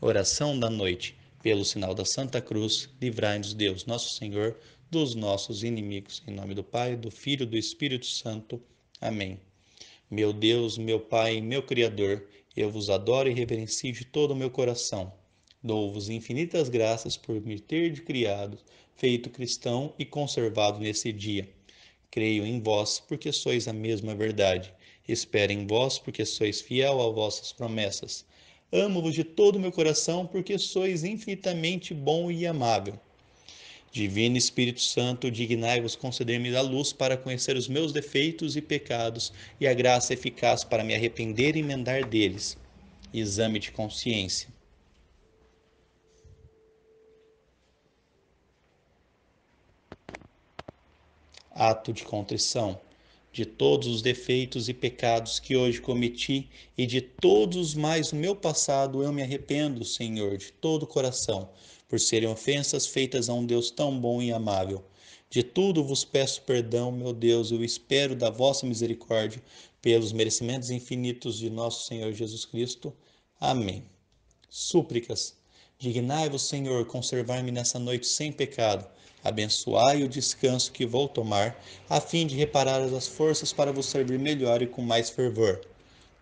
Oração da noite. Pelo sinal da Santa Cruz, livrai-nos Deus, nosso Senhor, dos nossos inimigos. Em nome do Pai, do Filho e do Espírito Santo. Amém. Meu Deus, meu Pai, meu Criador, eu vos adoro e reverencio de todo o meu coração. Dou-vos infinitas graças por me ter criado, feito cristão e conservado nesse dia. Creio em vós, porque sois a mesma verdade. Espero em vós, porque sois fiel a vossas promessas Amo-vos de todo o meu coração, porque sois infinitamente bom e amável. Divino Espírito Santo, dignai-vos conceder-me a luz para conhecer os meus defeitos e pecados e a graça eficaz para me arrepender e emendar deles. Exame de consciência. Ato de contrição de todos os defeitos e pecados que hoje cometi e de todos mais no meu passado, eu me arrependo, Senhor, de todo o coração, por serem ofensas feitas a um Deus tão bom e amável. De tudo vos peço perdão, meu Deus, eu espero da vossa misericórdia, pelos merecimentos infinitos de nosso Senhor Jesus Cristo. Amém. Súplicas Dignai-vos, Senhor, conservar me nessa noite sem pecado. Abençoai o descanso que vou tomar, a fim de reparar as forças para vos servir melhor e com mais fervor.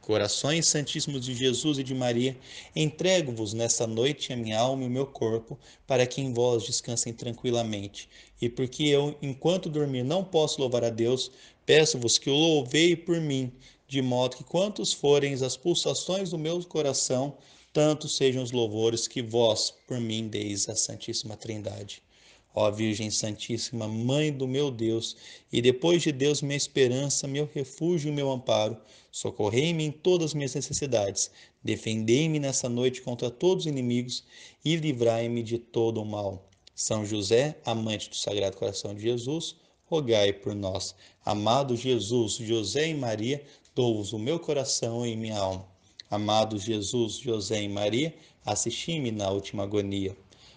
Corações Santíssimos de Jesus e de Maria, entrego-vos nessa noite a minha alma e o meu corpo, para que em vós descansem tranquilamente. E porque eu, enquanto dormir, não posso louvar a Deus, peço-vos que o louvei por mim, de modo que quantos forem as pulsações do meu coração, tantos sejam os louvores que vós por mim deis à Santíssima Trindade. Ó Virgem Santíssima, Mãe do meu Deus, e depois de Deus minha esperança, meu refúgio e meu amparo, socorrei-me em todas as minhas necessidades, defendei-me nessa noite contra todos os inimigos e livrai-me de todo o mal. São José, amante do Sagrado Coração de Jesus, rogai por nós. Amado Jesus, José e Maria, dou-vos o meu coração e minha alma. Amado Jesus, José e Maria, assisti-me na última agonia.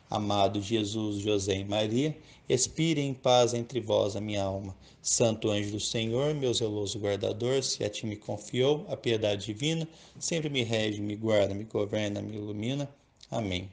Amado Jesus, José e Maria, expire em paz entre vós a minha alma. Santo anjo do Senhor, meu zeloso guardador, se a ti me confiou a piedade divina, sempre me rege, me guarda, me governa, me ilumina. Amém.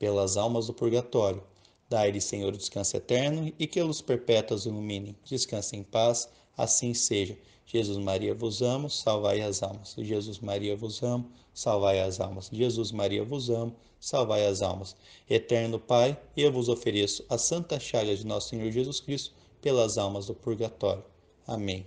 Pelas almas do purgatório, dai-lhe, Senhor, descanso eterno e que os perpétuos iluminem, ilumine. Descanse em paz assim seja. Jesus Maria vos amo, salvai as almas. Jesus Maria vos amo, salvai as almas. Jesus Maria vos amo, salvai as almas. Eterno Pai, eu vos ofereço a santa chaga de nosso Senhor Jesus Cristo pelas almas do purgatório. Amém.